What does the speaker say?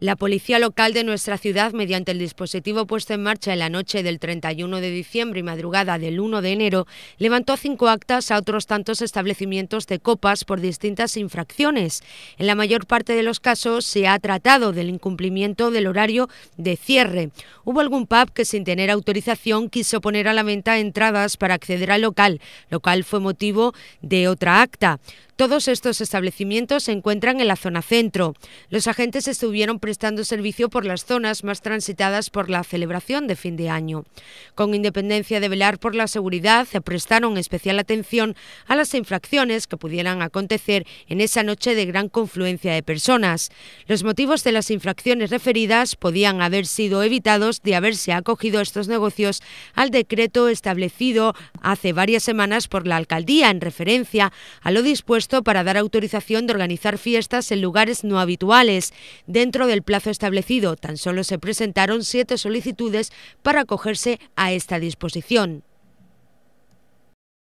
La policía local de nuestra ciudad, mediante el dispositivo puesto en marcha en la noche del 31 de diciembre y madrugada del 1 de enero, levantó cinco actas a otros tantos establecimientos de copas por distintas infracciones. En la mayor parte de los casos se ha tratado del incumplimiento del horario de cierre. Hubo algún pub que sin tener autorización quiso poner a la venta entradas para acceder al local, lo cual fue motivo de otra acta. Todos estos establecimientos se encuentran en la zona centro. Los agentes estuvieron prestando servicio por las zonas más transitadas por la celebración de fin de año. Con independencia de velar por la seguridad, se prestaron especial atención a las infracciones que pudieran acontecer en esa noche de gran confluencia de personas. Los motivos de las infracciones referidas podían haber sido evitados de haberse acogido estos negocios al decreto establecido hace varias semanas por la alcaldía en referencia a lo dispuesto para dar autorización de organizar fiestas en lugares no habituales dentro de el plazo establecido, tan solo se presentaron siete solicitudes para acogerse a esta disposición.